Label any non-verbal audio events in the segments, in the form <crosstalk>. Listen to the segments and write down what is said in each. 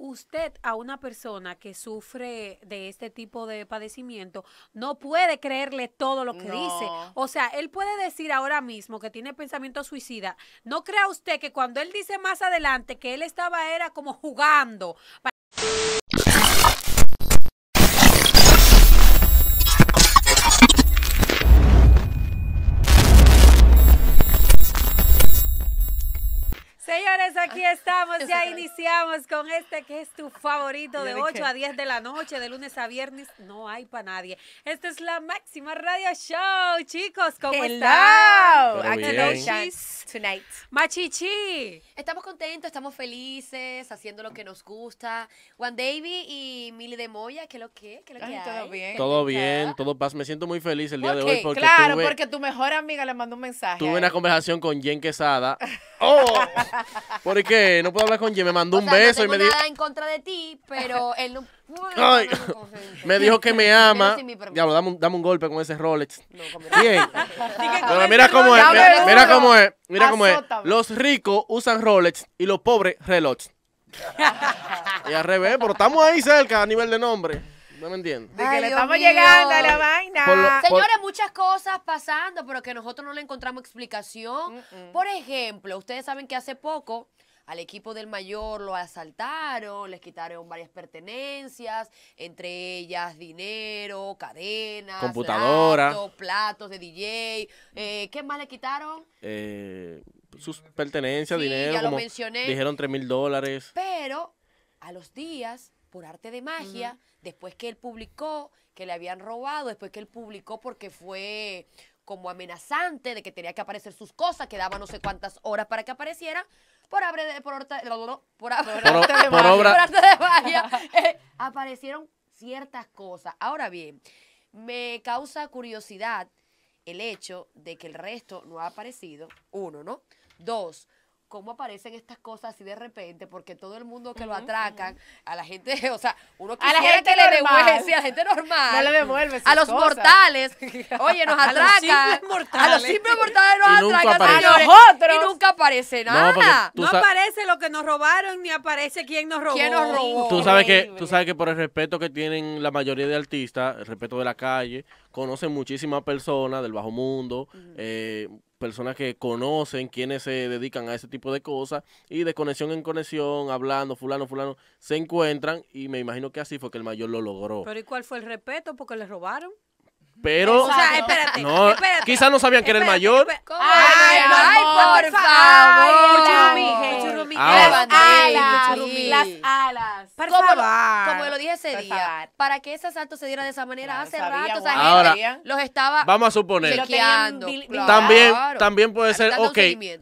usted a una persona que sufre de este tipo de padecimiento no puede creerle todo lo que dice. O sea, él puede decir ahora mismo que tiene pensamiento suicida. No crea usted que cuando él dice más adelante que él estaba era como jugando aquí ah, estamos, ya iniciamos con este que es tu favorito de 8 a 10 de la noche, de lunes a viernes, no hay para nadie. Esta es la máxima radio show, chicos, ¿cómo Hello. están? Hello, tonight. Machichi. Estamos contentos, estamos felices, haciendo lo que nos gusta. Juan Davy y Mili de Moya, ¿qué es lo que? ¿Qué lo que Todo bien. Todo bien, todo paz. Me siento muy feliz el día de hoy porque Claro, porque tu mejor amiga le mandó un mensaje. tuve una conversación con Jen Quesada. <laughs> ¡Oh! Porque no puedo hablar con Jim. Me mandó un beso y me dijo. en contra de ti, pero él no <laughs> me dijo que me ama. Diablo, dame un, golpe con ese Rolex. <laughs> Bien. Pero mira cómo es. Mira, cómo es. Mira cómo es. Los ricos usan Rolex y los pobres relojes. <laughs> y al revés, pero estamos ahí cerca a nivel de nombre. ¿No me entiendo. De que le estamos llegando a la vaina. Señores, muchas cosas pasando, pero que nosotros no le encontramos explicación. Por ejemplo, ustedes saben que hace poco al equipo del mayor lo asaltaron, les quitaron varias pertenencias, entre ellas dinero, cadenas, computadoras, platos, de DJ. Eh, ¿Qué más le quitaron? Eh, sus pertenencias, dinero. Ya lo mencioné. Dijeron 3 mil dólares. Pero a los días por arte de magia, después que él publicó que le habían robado, después que él publicó porque fue como amenazante de que tenía que aparecer sus cosas, que daba no sé cuántas horas para que apareciera, por, arte de magia, <laughs> eh, aparecieron ciertas cosas. Ahora bien, me causa curiosidad el hecho de que el resto no ha aparecido, uno, ¿no? Dos, cómo aparecen estas cosas así de repente, porque todo el mundo que lo atracan, a la gente, <laughs> o sea, uno a la gente le devuelve, sí, <laughs> a la gente normal. No le devuelve A los mortales. Oye, nos <laughs> atracan. A los simples mortales, nos atracan, a Y nunca aparece nada. No, aparece lo que nos robaron, ni aparece quién nos robó. ¿Quién Tú sabes, que, tú sabes que por el respeto que tienen la mayoría de artistas, el respeto de la calle, conocen muchísimas personas del bajo mundo, eh, personas que conocen, quienes se dedican a ese tipo de cosas, y de conexión en conexión, hablando, fulano, fulano, se encuentran, y me imagino que así fue que el mayor lo logró. Pero ¿y cuál fue el respeto? Porque le robaron. Pero, o sea, espérate, quizás no sabían que era el mayor. Ay, por, favor. Ah, ah, las alas. Las alas como, Lo, como lo dije ese día, para que ese asalto se diera de esa manera hace rato, esa gente los estaba Vamos a suponer. También, también puede ser, ok,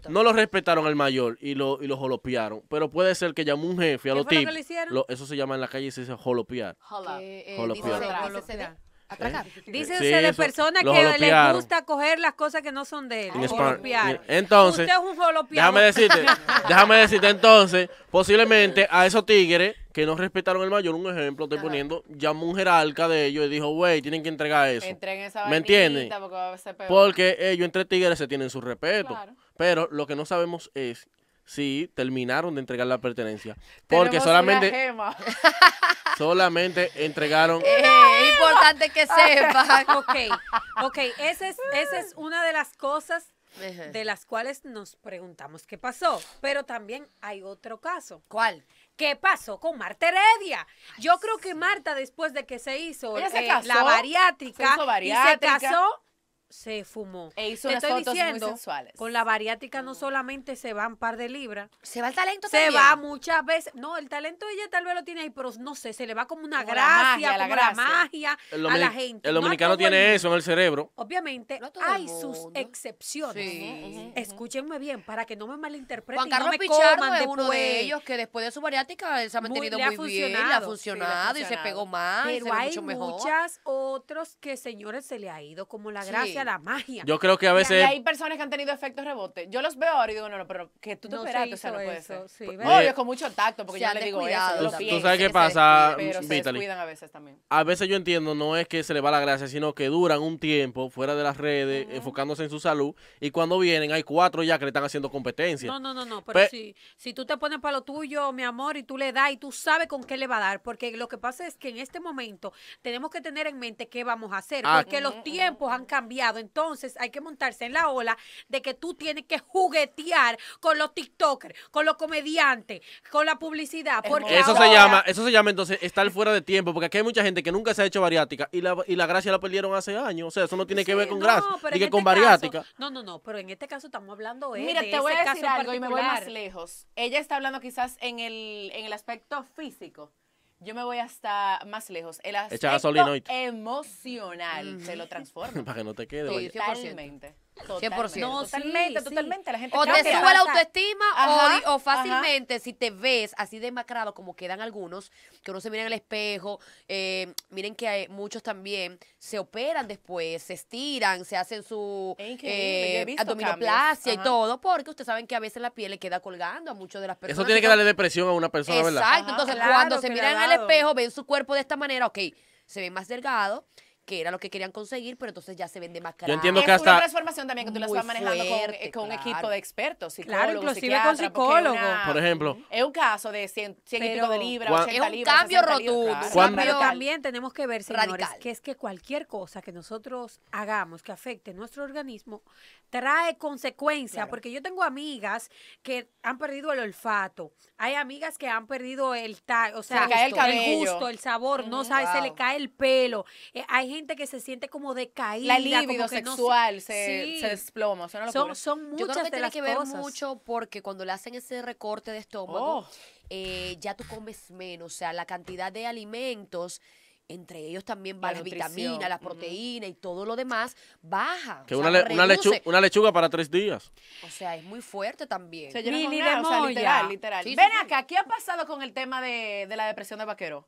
no lo respetaron al mayor y lo, y lo jolopearon, pero puede ser que llamó un jefe a los tipos eso se llama en la calle y se dice jolopear. Jolopear. Eh, Dice usted de personas que les gusta coger las cosas que no son de él. Entonces, déjame decirte, <laughs> déjame decirte entonces, posiblemente a esos tigres que no respetaron el mayor, un ejemplo, estoy poniendo, llamó un jerarca de ellos y dijo, güey, tienen que entregar eso. esa ¿Me entiendes? Porque, ellos entre tigres se tienen su respeto. Pero lo que no sabemos es Sí, terminaron de entregar la pertenencia. Porque solamente. <laughs> Solamente entregaron. Eh, es importante que sepan. <laughs> ok, ok. Esa es, esa es una de las cosas de las cuales nos preguntamos qué pasó. Pero también hay otro caso. ¿Cuál? ¿Qué pasó con Marta Heredia? Yo creo que Marta, después de que se hizo, eh, la variática y se casó, se fumó. E Te estoy diciendo, Con la variática no solamente se va un par de libras. Se va el talento se también. Se va muchas veces. No, el talento ella tal vez lo tiene ahí, pero no sé, se le va como una gracia, la magia, la, magia a la gente. El dominicano tiene eso en el cerebro. Obviamente, hay sus excepciones. Escúchenme bien, para que no me malinterpreten. Juan Carlos no Pichardo es uno de ellos que después de su bariátrica se ha mantenido muy, bien, le ha funcionado y se pegó más. Pero hay mucho mejor. muchas otros que, señores, se le ha ido como la gracia la magia. Yo creo que a veces. hay personas que han tenido efectos rebote. Yo los veo ahora y digo, no, no, pero que tú no esperaste, o sea, no puede ser. Sí, pues, con mucho tacto, porque ya le digo eso. Tú, sabes qué pasa, a veces también. A veces yo entiendo, no es que se le va la gracia, sino que duran un tiempo fuera de las redes, enfocándose en su salud, y cuando vienen hay cuatro ya que le están haciendo competencia. No, no, no, no, pero si, si tú te pones para lo tuyo, mi amor, y tú le das y tú sabes con qué le va a dar, porque lo que pasa es que en este momento tenemos que tener en mente qué vamos a hacer, ah. porque los tiempos han cambiado entonces hay que montarse en la ola de que tú tienes que juguetear con los TikTokers, con los comediantes, con la publicidad. Porque eso se llama, eso se llama entonces estar fuera de tiempo, porque aquí hay mucha gente que nunca se ha hecho variática y la, y la gracia la perdieron hace años. O sea, eso no tiene que ver con gracia, y que este con variática. no, no, no, pero en este caso estamos hablando Mira, te voy a decir me voy más lejos. Ella está hablando quizás en el, en el aspecto físico. Yo me voy hasta más lejos. El aspecto emocional se lo transforma. <laughs> Para que no te quede. Sí, vaya. 100%. totalmente, totalmente. La gente o te sube la autoestima o, fácilmente si te ves así demacrado como quedan algunos, que uno se mira en el espejo, eh, miren que hay eh, muchos también se operan después, se estiran, se hacen su eh, y todo, porque ustedes saben que a veces la piel le queda colgando a muchas de las personas. Eso tiene que darle depresión a una persona, ¿verdad? Exacto, entonces ah, cuando se miran al espejo, ven su cuerpo de esta manera, ok, se ve más delgado, que era lo que querían conseguir, pero entonces ya se vende más caro. Yo entiendo que es una transformación también que tú la vas manejando con, eh, un equipo de expertos, claro, inclusive con psicólogos. Por ejemplo. Es un caso de 100, de libras, 80 Es un cambio rotundo. pero también tenemos que ver, señores, que es que cualquier cosa que nosotros hagamos que afecte nuestro organismo trae consecuencias, porque yo tengo amigas que han perdido el olfato, hay amigas que han perdido el tal, o sea, cae el, gusto, el sabor, no sabe, se le cae el pelo. hay gente que se siente como decaída. como sexual se, desploma. son, muchas Yo creo que tiene que ver mucho porque cuando le hacen ese recorte de estómago, oh. eh, ya tú comes menos. O sea, la cantidad de alimentos entre ellos también va las vitaminas, las proteínas y todo lo demás, baja. Que una, lechuga para tres días. O sea, es muy fuerte también. Se literal, Ven acá, ¿qué ha pasado con el tema de la depresión de vaquero?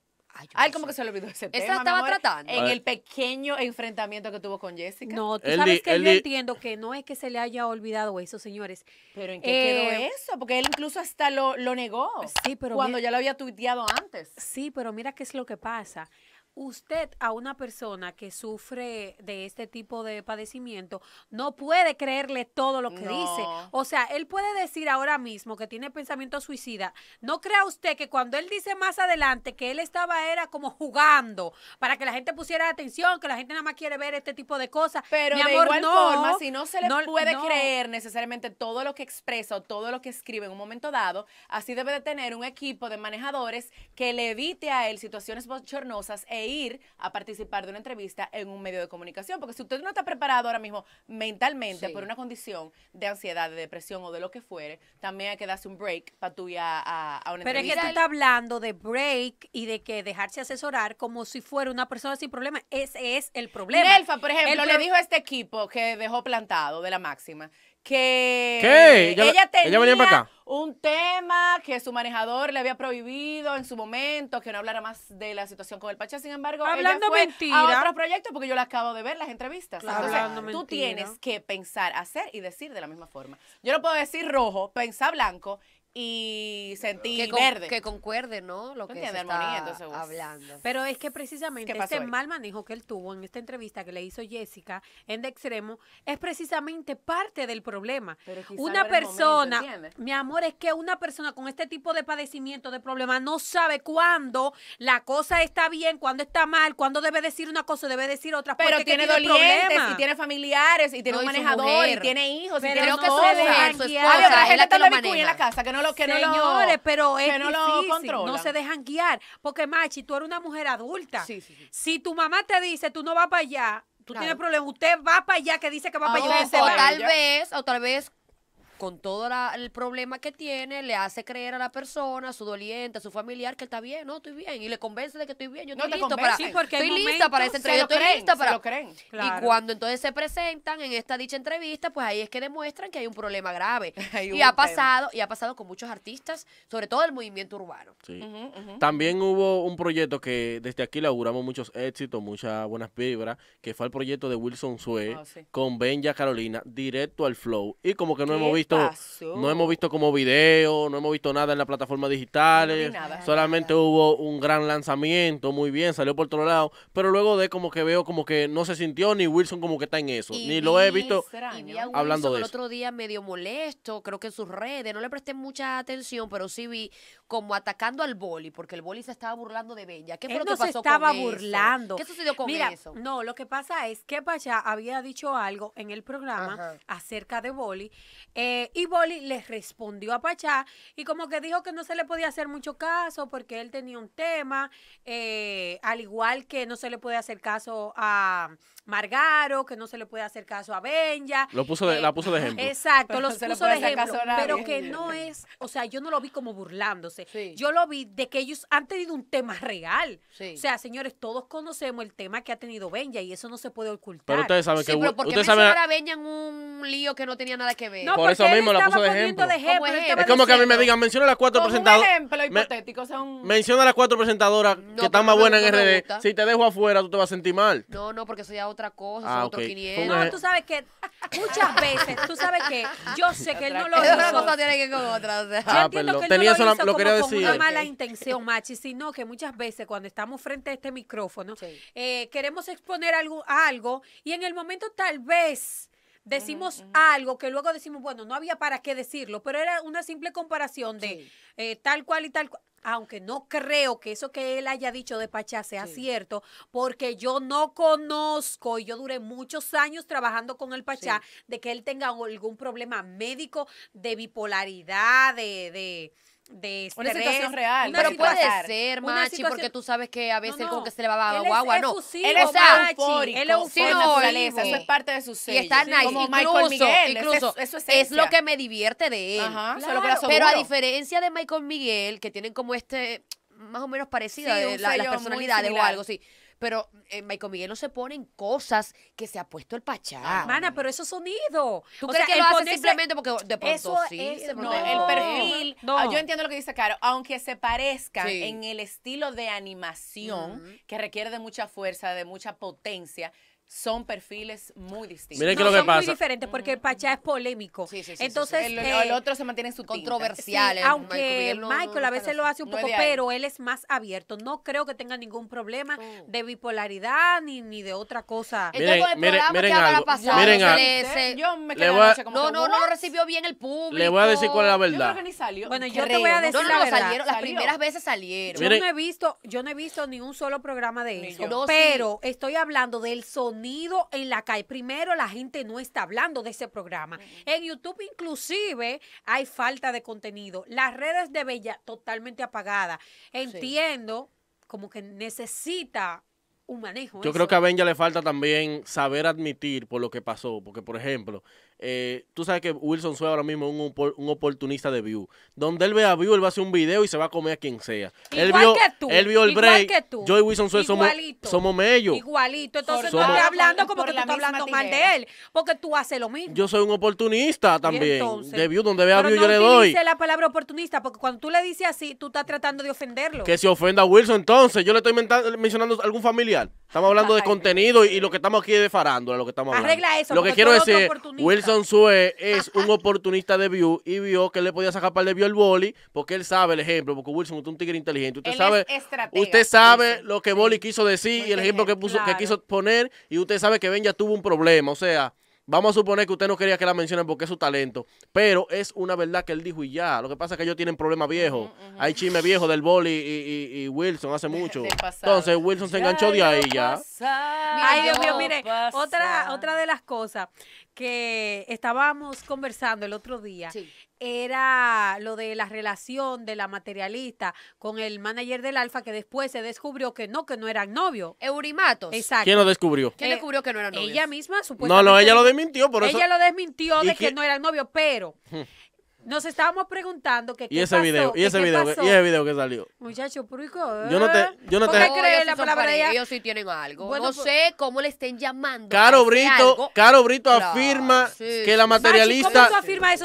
Ay, como que se le olvidó ese tema. Eso estaba tratando. En ah. el pequeño enfrentamiento que tuvo con Jessica. No, tú sabes que yo entiendo que no es que se le haya olvidado eso, señores. Pero ¿en qué quedó eh, eso? Porque él incluso hasta lo, negó. Sí, pero. Cuando ya lo había tuiteado antes. Sí, pero mira qué es lo que pasa usted a una persona que sufre de este tipo de padecimiento no puede creerle todo lo que dice. O sea, él puede decir ahora mismo que tiene pensamiento suicida. No crea usted que cuando él dice más adelante que él estaba era como jugando para que la gente pusiera atención, que la gente nada más quiere ver este tipo de cosas. Pero de igual no, forma, si no se le puede creer necesariamente todo lo que expresa o todo lo que escribe en un momento dado, así debe de tener un equipo de manejadores que le evite a él situaciones bochornosas e e ir a participar de una entrevista en un medio de comunicación. Porque si usted no está preparado ahora mismo mentalmente por una condición de ansiedad, de depresión o de lo que fuere, también hay que darse un break para tú a, una entrevista. Pero es que tú estás hablando de break y de que dejarse asesorar como si fuera una persona sin problema. Ese es el problema. Nelfa, por ejemplo, le dijo a este equipo que dejó plantado de la máxima que Ella, tenía un tema que su manejador le había prohibido en su momento, que no hablara más de la situación con el Pacha. Sin embargo, Hablando a otros proyectos porque yo la acabo de ver las entrevistas. Entonces, tú tienes que pensar, hacer y decir de la misma forma. Yo no puedo decir rojo, pensar blanco y sentir que verde. Que concuerde, ¿no? Lo que se está entonces, hablando. Pero es que precisamente este mal manejo que él tuvo en esta entrevista que le hizo Jessica en De Extremo es precisamente parte del problema. Pero una persona, mi amor, es que una persona con este tipo de padecimiento, de problema, no sabe cuándo la cosa está bien, cuándo está mal, cuándo debe decir una cosa, debe decir otra. Pero porque tiene, dos y tiene familiares, y tiene un manejador, y, tiene hijos, y tiene creo que se su esposa, la en la casa, que no que no Señores, pero es que no difícil, no se dejan guiar, porque Machi, tú eres una mujer adulta. Si tu mamá te dice, "Tú no vas para allá", tú tienes problema, usted va para allá que dice que va para ah, allá. o tal vez, o tal vez con todo el problema que tiene, le hace creer a la persona, a su doliente, a su familiar, que está bien, no, estoy bien, y le convence de que estoy bien, yo estoy, listo, para, estoy lista para esa entrevista, estoy para... Y cuando entonces se presentan en esta dicha entrevista, pues ahí es que demuestran que hay un problema grave. <laughs> y ha pasado, y ha pasado con muchos artistas, sobre todo el movimiento urbano. También hubo un proyecto que desde aquí laburamos muchos éxitos, muchas buenas vibras, que fue el proyecto de Wilson Sue ah, con Benja Carolina, directo al flow. Y como que no hemos visto no hemos visto como video, no hemos visto nada en la plataforma digitales. solamente hubo un gran lanzamiento, muy bien, salió por otro lado, pero luego de como que veo como que no se sintió ni Wilson como que está en eso, ni lo he visto hablando de eso. El otro día medio molesto, creo que en sus redes, no le presté mucha atención, pero sí vi como atacando al boli, porque el boli se estaba burlando de Bella. ¿Qué fue lo que no se estaba burlando. ¿Qué sucedió con Mira, No, lo que pasa es que Pachá había dicho algo en el programa acerca de boli. Eh, eh, y Boli les respondió a Pachá y como que dijo que no se le podía hacer mucho caso porque él tenía un tema, eh, al igual que no se le puede hacer caso a Margaro, que no se le puede hacer caso a Benja. Lo puso de, eh, la puso de ejemplo. Exacto, los puso de ejemplo. Pero que no es, o sea, yo no lo vi como burlándose. Yo lo vi de que ellos han tenido un tema real. O sea, señores, todos conocemos el tema que ha tenido Benja y eso no se puede ocultar. Pero ustedes saben que... Pero a Benja en un lío que no tenía nada que ver? No, por eso mismo, la puso de ejemplo. es como que a mí me digan, menciona las cuatro presentadoras. ejemplo hipotético, las cuatro presentadoras que están más buenas en RD. Si te dejo afuera, tú te vas a sentir mal. No, no, porque eso ya es otra cosa, ah, son otros 500. No, tú sabes que muchas veces, tú sabes que yo sé que él no lo hizo. Otra cosa tiene que con otra, o sea. lo quería decir. Con una mala intención, machi, sino que muchas veces cuando estamos frente a este micrófono, eh, queremos exponer algo y en el momento tal vez decimos algo que luego decimos, bueno, no había para qué decirlo, pero era una simple comparación de eh, tal cual y tal cual. Aunque no creo que eso que él haya dicho de Pachá sea cierto, porque yo no conozco y yo duré muchos años trabajando con el Pachá de que él tenga algún problema médico de bipolaridad, de de Una situación real. pero puede ser, Machi, porque tú sabes que a veces como que se le va a guagua, no. él es Él es eufórico. naturaleza, eso es parte de su Y está nice. incluso, Michael Miguel, incluso, es, es, es, lo que me divierte de él. pero a diferencia de Michael Miguel, que tienen como este más o menos parecido las personalidades o algo, así pero eh, Michael Miguel no se ponen cosas que se ha puesto el pachá. Hermana, pero eso es sonido. ¿Tú crees que lo hace simplemente porque de pronto sí? Es... no, el perfil. No. Ah, yo entiendo lo que dice Caro. Aunque se parezca en el estilo de animación, que requiere de mucha fuerza, de mucha potencia, son perfiles muy distintos. Miren que son muy diferentes porque el mm. Pachá es polémico. Entonces, el, eh, otro se mantiene su controversial. aunque Michael, a veces lo hace un poco, pero él es más abierto. No creo que tenga ningún problema oh. de bipolaridad ni, ni de otra cosa. Miren, Entonces, miren, algo. miren algo. yo me como No, no, no recibió bien el público. Le voy a decir cuál es la verdad. Bueno, yo te voy a decir la verdad. las primeras veces salieron. he visto, yo no he visto ni un solo programa de eso, pero estoy hablando del sonido en la calle. Primero, la gente no está hablando de ese programa. En YouTube inclusive hay falta de contenido. Las redes de Bella totalmente apagadas. Entiendo como que necesita un manejo. Yo creo que a Benja le falta también saber admitir por lo que pasó, porque por ejemplo, eh, tú sabes que Wilson Sue ahora mismo un, oportunista de view. Donde él ve a view, él va a hacer un video y se va a comer a quien sea. Igual él vio, que tú. Él vio el break. Que tú. Yo y Wilson Sue somos, somos mellos. Igualito. Entonces tú no estoy hablando como que tú estás hablando mal de él. Porque tú haces lo mismo. Yo soy un oportunista también. de view, donde vea view, yo le doy. No la palabra oportunista porque cuando tú le dices así, tú estás tratando de ofenderlo. Que se ofenda a Wilson entonces. Yo le estoy mencionando algún familiar. Estamos hablando de contenido y, lo que estamos aquí es de farándula, lo que estamos hablando. Arregla eso. Lo que quiero decir, Wilson Wilson Sue es un oportunista de view y vio que le podía sacar para de view el boli, porque él sabe el ejemplo, porque Wilson es un tigre inteligente, usted sabe, usted sabe lo que Boli quiso decir y el ejemplo que puso que quiso poner y usted sabe que Ben ya tuvo un problema, o sea, Vamos a suponer que usted no quería que la mencionen porque es su talento, pero es una verdad que él dijo y ya. Lo que pasa es que ellos tienen problemas viejos. Hay chisme viejo del boli y, Wilson hace mucho. Entonces Wilson se enganchó de ahí ya. Ay, Dios mío, mire, otra, otra de las cosas que estábamos conversando el otro día sí era lo de la relación de la materialista con el manager del Alfa, que después se descubrió que no, que no eran novios. Eurimatos. Exacto. ¿Quién lo descubrió? ¿Quién eh, descubrió que no eran novios? Ella misma, supuestamente. No, no, ella lo desmintió, por Ella lo desmintió de que, que no eran novios, pero hmm. Nos estábamos preguntando que y ese video, y ese video, y ese video que salió. Muchacho, purico. Yo no te, yo no te. qué la palabra sí tienen algo. no pues sé cómo le estén llamando. Caro Brito, Caro Brito afirma que la materialista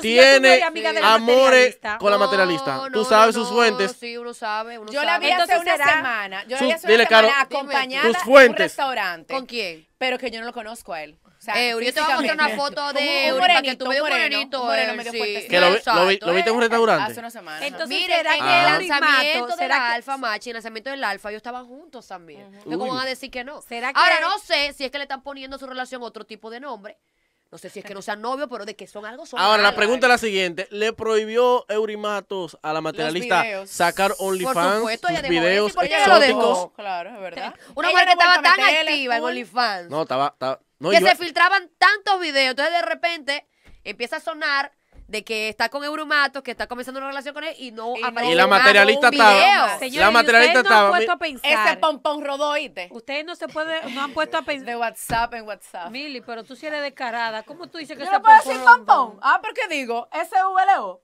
tiene amores con la materialista. tú sabes sus fuentes. Sí, uno sabe. Uno yo la vi hace una semana. Yo la vi hace una semana acompañada en un restaurante. ¿Con quién? Pero que yo no lo conozco a él yo eh, te voy a mostrar una foto de Eury que tú veas un morenito. lo, viste en un restaurante. Hace una semana. Entonces, Mire, el lanzamiento de la Alfa Machi, el lanzamiento del Alfa, ellos estaban juntos también. ¿Cómo van a decir que no? Ahora, no sé si es que le están poniendo a su relación otro tipo de nombre. No sé si es que no sean novios, pero de que son algo son Ahora, la pregunta es ¿eh? la siguiente. ¿Le prohibió Eurimatos a la materialista sacar OnlyFans sus videos exóticos? Claro, es verdad. <laughs> Una mujer que estaba tan activa en OnlyFans. No, estaba... no, que se filtraban tantos videos. Entonces, de repente, empieza a sonar de que está con Eurumato, que está comenzando una relación con él y no aparece. Y la materialista estaba. la materialista Ese pompón rodó, ¿oíste? Ustedes no se pueden, no han puesto a <laughs> pensar. De WhatsApp en WhatsApp. Mili, pero tú si eres descarada. ¿Cómo tú dices que Yo no pompón pompón. Ah, porque qué digo? SVLO.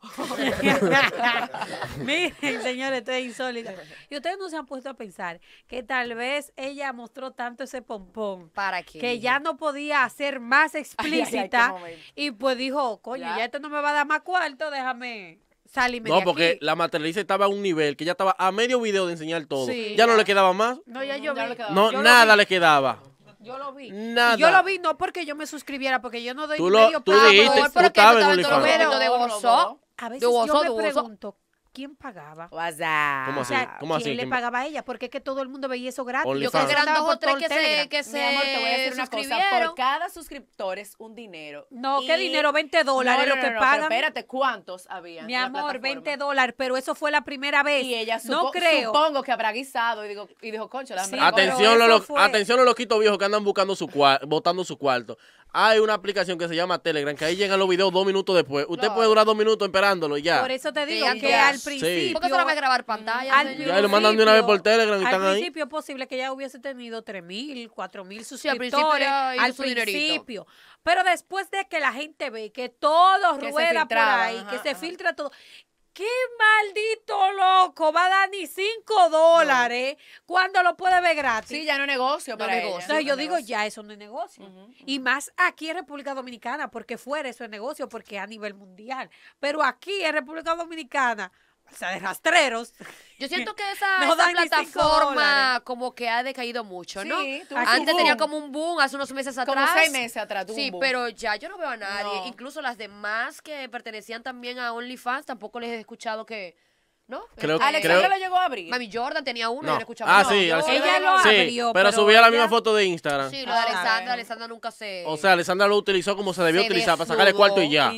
<laughs> Miren, señores, estoy insólito. Y ustedes no se han puesto a pensar que tal vez ella mostró tanto ese pompón. ¿Para Que ya no podía ser más explícita. y pues dijo, coño, ya, esto no me va a más cuarto, déjame salirme No, porque la materializa estaba a un nivel que ya estaba a medio video de enseñar todo. ya, no le quedaba más. No, ya yo vi. No, nada le quedaba. Yo lo vi. Nada. Yo lo vi no porque yo me suscribiera, porque yo no doy tú lo, medio tú pago. Dijiste, tú en tú estabas en de A veces yo me pregunto, ¿quién pagaba? WhatsApp. sea, ¿Cómo ¿Quién le pagaba a ella? Porque es que todo el mundo veía eso gratis? Yo creo que tres que se, Mi amor, te voy a decir una cosa. Por cada suscriptor es un dinero. No, ¿qué dinero? 20 dólares lo que pagan. espérate, ¿cuántos había? Mi amor, 20 dólares, pero eso fue la primera vez. Y ella no creo. supongo que habrá guisado y, digo, y dijo, concho, la Atención, a los atención los loquitos viejos que andan buscando su cuarto, botando su cuarto. Hay una aplicación que se llama Telegram, que ahí llegan los videos dos minutos después. Usted puede durar dos minutos esperándolo y ya. Por eso te digo que al principio. Sí. Porque solo va a grabar pantalla. Al ya lo mandan de una vez por Telegram y están ahí. Al principio es posible que ya hubiese tenido 3.000, 4.000 suscriptores. Sí, al principio. Al principio. Pero después de que la gente ve que todo rueda por ahí, que se filtra todo, ¿Qué maldito loco va a dar ni cinco dólares cuando lo puede ver gratis? Sí, ya no negocio para no yo digo, ya eso no es negocio. Y más aquí en República Dominicana, porque fuera eso es negocio, porque a nivel mundial. Pero aquí en República Dominicana, o sea, de rastreros. Yo <laughs> siento que esa, plataforma como que ha decaído mucho, ¿no? Sí, ah, Antes tenía como un boom hace unos meses atrás. Como seis meses atrás. Sí, pero ya yo no veo a nadie. Incluso las demás que pertenecían también a OnlyFans, tampoco les he escuchado que ¿No? Creo, Alexandra creo- lo llegó a abrir. Mami Jordan tenía uno, No. Ah, sí, Ella lo abrió, pero, subía la misma foto de Instagram. Sí, lo de Alexandra, ah, Alexandra nunca se... O sea, Alexandra lo utilizó como se debió utilizar, para sacarle el cuarto y ya.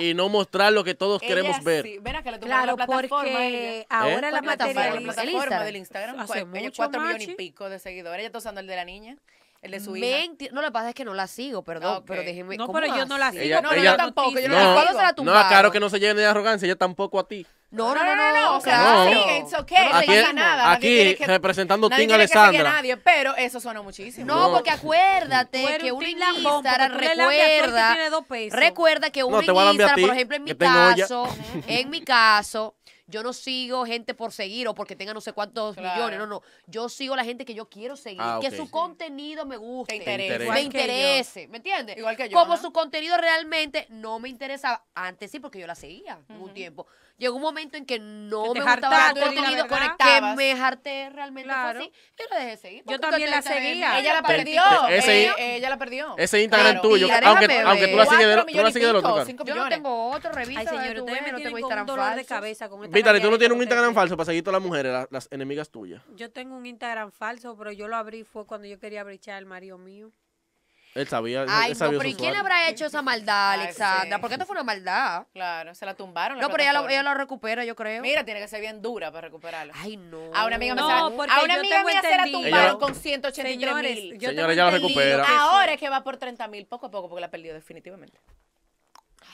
Y no mostrar lo que todos queremos ver. Sí. le Claro, la plataforma. porque ahora ¿Eh? la plataforma, del Instagram. Hace más. ella cuatro millones y pico de seguidores. Ella está usando el de la niña. El su hija. No, lo que pasa es que no la sigo, perdón. Ah, pero déjeme. No, pero yo no la sigo. no, no, yo tampoco. Yo no, la sigo. la No, claro que no se lleven de arrogancia, ella tampoco a ti. No, no, no, no, no, o sea, claro. sí, it's okay, no Aquí, nada. aquí representando a Tim Alessandra. nadie, pero eso suena muchísimo. No, porque acuérdate que un uno recuerda, tiene dos pesos. recuerda que un No, por ejemplo, en mi caso, en mi caso, yo no sigo gente por seguir o porque tenga no sé cuántos millones. No, no. Yo sigo la gente que yo quiero seguir. Ah, que su contenido me guste. me interese. Me interese. ¿Me entiendes? Igual que yo. Como su contenido realmente no me interesaba. Antes sí, porque yo la seguía un tiempo. Llegó un momento en que no me gustaba el contenido que me harté realmente así. Yo la dejé seguir. Yo también la seguía. Ella la perdió. Ese, ella, la perdió. Ese Instagram tuyo, aunque, aunque tú la sigues lo tuyo Yo no tengo otro, revista Ay, señor, ustedes me no tengo Instagram de cabeza con este Vítale, tú no tienes un Instagram falso para seguir todas las mujeres, las, enemigas tuyas. Yo tengo un Instagram falso, pero yo lo abrí fue cuando yo quería brechar al marido mío. Él sabía. Ay, él sabía no, pero ¿y quién habrá hecho esa maldad, Alexandra? Porque esto fue una maldad. Claro, se la tumbaron. no, pero ella lo, lo, recupera, yo creo. Mira, tiene que ser bien dura para recuperarlo. Ay, no. A una amiga, no, me a una amiga mía se la tumbaron con 183 mil. Señores, Ya lo recupera. Ahora es que va por 30 mil, poco a poco, porque la perdió definitivamente.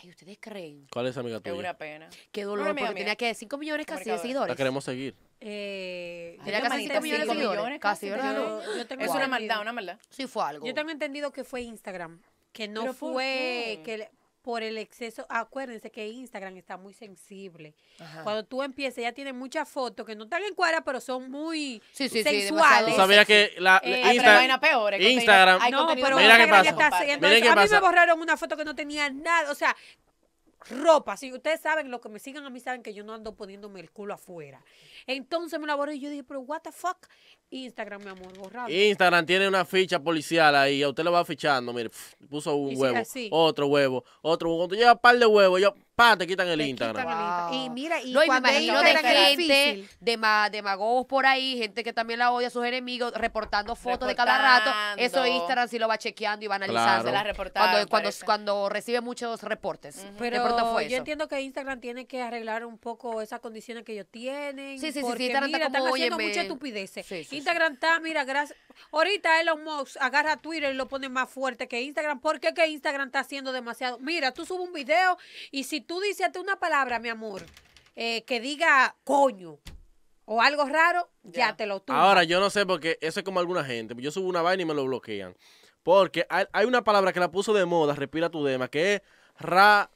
Ay, ¿ustedes creen? ¿Cuál es amiga tuya? Es una pena. Qué dolor, tenía que 5 millones casi de seguidores. La queremos seguir. Eh, tenía casi 5 millones de seguidores. Casi, ¿verdad? es una maldad, una maldad. Sí, fue algo. Yo tengo entendido que fue Instagram. Que no fue por el exceso. Acuérdense que Instagram está muy sensible. Cuando tú empieces ya tiene muchas fotos que no están en cuadra, pero son muy sensuales. Sí, sabía que la, peor, Instagram. Instagram no, pero mira qué pasa. a mí me borraron una foto que no tenía nada. O sea, ropa. Si ustedes saben, los que me sigan a mí saben que yo no ando poniéndome el culo afuera. Entonces me la y yo dije, pero what the fuck? Instagram, mi amor, borrado. Instagram tiene una ficha policial ahí. A usted lo va fichando, mire, puso un huevo, otro huevo, otro huevo. Cuando llega un par de huevos, yo te quitan el Instagram. Y mira, y cuando imagino de gente, de magos por ahí, gente que también la odia a sus enemigos, reportando fotos de cada rato. Eso Instagram sí lo va chequeando y va analizando. Claro. Cuando, cuando, recibe muchos reportes. Pero yo entiendo que Instagram tiene que arreglar un poco esas condiciones que ellos tienen. Sí, sí, sí. mira, está están haciendo muchas estupideces. Instagram está, mira, gracias. Ahorita Elon Musk agarra Twitter y lo pone más fuerte que Instagram. ¿Por qué que Instagram está haciendo demasiado? Mira, tú subes un video y si tú dices una palabra, mi amor, eh, que diga coño o algo raro, ya, te lo tomo Ahora, yo no sé porque eso es como alguna gente. Yo subo una vaina y me lo bloquean. Porque hay, una palabra que la puso de moda, respira tu dema, que es ra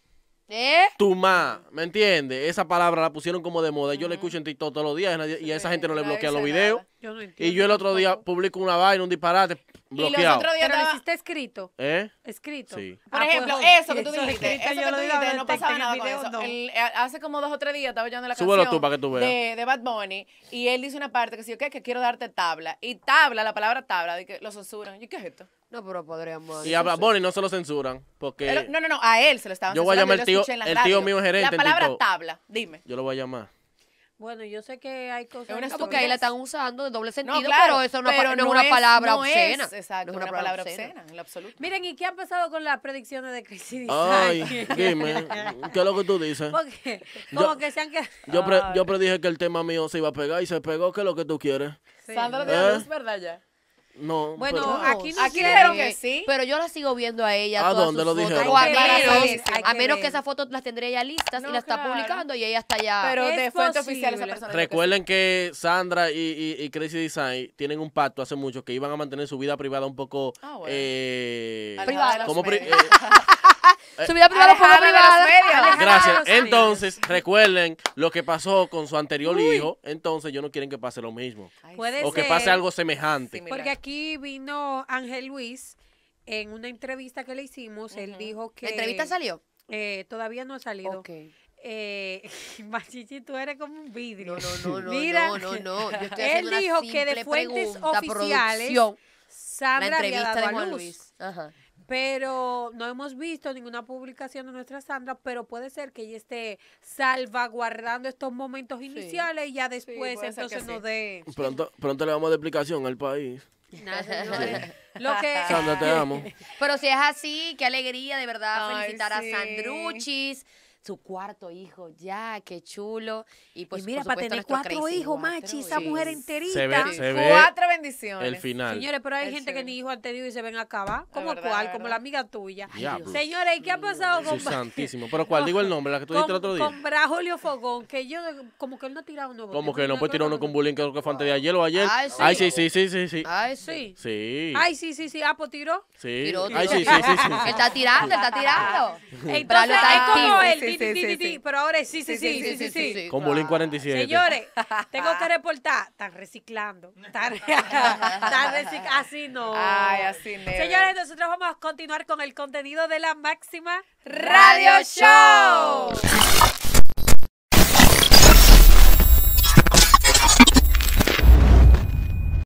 ¿Eh? Tumá, ¿me entiendes? Esa palabra la pusieron como de moda. Yo la escucho en TikTok todos los días y a esa gente no le bloquea los videos. y yo el otro día publico una vaina, un disparate, bloqueado. Y los Pero lo hiciste escrito. ¿Eh? Escrito. Sí. Por ah, ah, ejemplo, pues, eso que tú dijiste, Yo que dije, no pasaba nada con eh, hace como dos o tres días estaba oyendo la Súbelo canción tú para que tú veas. De, Bad Bunny y él dice una parte que dice que quiero darte tabla. Y tabla, la palabra tabla, de que lo censuran. ¿Y qué es esto? No, pero podríamos. Y a Bonnie no se lo censuran. Porque. no, no, no, a él se lo estaban Yo voy a llamar al tío. El tío mío es gerente. La palabra tabla, dime. Yo lo voy a llamar. Bueno, yo sé que hay cosas. Es una porque ahí la están usando de doble sentido, pero eso no, es una palabra obscena. Es, exacto, no es una, palabra obscena. en lo absoluto. Miren, ¿y qué ha empezado con las predicciones de crisis Ay, dime, ¿qué es lo que tú dices? Porque, como que se han quedado. Yo, pre, yo predije que el tema mío se iba a pegar y se pegó, ¿qué es lo que tú quieres? Sandra ¿Eh? de es ¿verdad? Ya. No. Bueno, aquí, no dijeron que sí. Pero yo la sigo viendo a ella. ¿A dónde lo dijeron? a menos, que, esas fotos las tendría ya listas y las está publicando y ella está ya. Pero de fuente oficial esa persona. Recuerden que, Sandra y, Crazy Design tienen un pacto hace mucho que iban a mantener su vida privada un poco. Ah, eh, privada. <laughs> Su vida privada fue privada. Gracias. Entonces, recuerden lo que pasó con su anterior hijo. Entonces, yo no quieren que pase lo mismo. o que pase algo semejante. Porque aquí vino Ángel Luis en una entrevista que le hicimos. Él dijo que. ¿La entrevista salió? Eh, todavía no ha salido. Ok. Eh, <laughs> Machichi, tú eres como un vidrio. No, no, no, Mira, no, no, no. <laughs> él dijo que de fuentes oficiales, Sandra la entrevista de a Luis. Ajá pero no hemos visto ninguna publicación de nuestra Sandra, pero puede ser que ella esté salvaguardando estos momentos iniciales y ya después entonces nos dé... Pronto, le vamos a dar explicación al país. <laughs> <laughs> Sandra, te amo. <laughs> Pero si es así, qué alegría de verdad felicitar a Sandruchis su cuarto hijo, ya, qué chulo. Y pues y mira, para tener cuatro hijos, machi, esa mujer enterita. Se ve, cuatro bendiciones. El final. Señores, pero hay gente que ni hijo han tenido y se ven a acabar. Como cuál, como la amiga tuya. Señores, ¿y qué ha pasado con santísimo. Pero <laughs> cuál digo el nombre, la que tú dijiste el otro día. Con Julio Fogón, que yo como que él no ha tirado uno. Como que no puede tirar uno con bullying, que fue antes de ayer o ayer. Ay, sí, sí, sí, sí, sí. Ay, sí. Sí. Ay, sí, sí, sí. Apo ah, pues, tiró. Sí. Tiró, Ay, sí, sí, sí, Está tirando, está tirando. Entonces, es como él, pero ahora sí, sí, sí, sí, sí. Como 47. Señores, tengo que reportar. Están reciclando. Ay, así no. Señores, nosotros vamos a continuar con el contenido de la máxima Radio Show.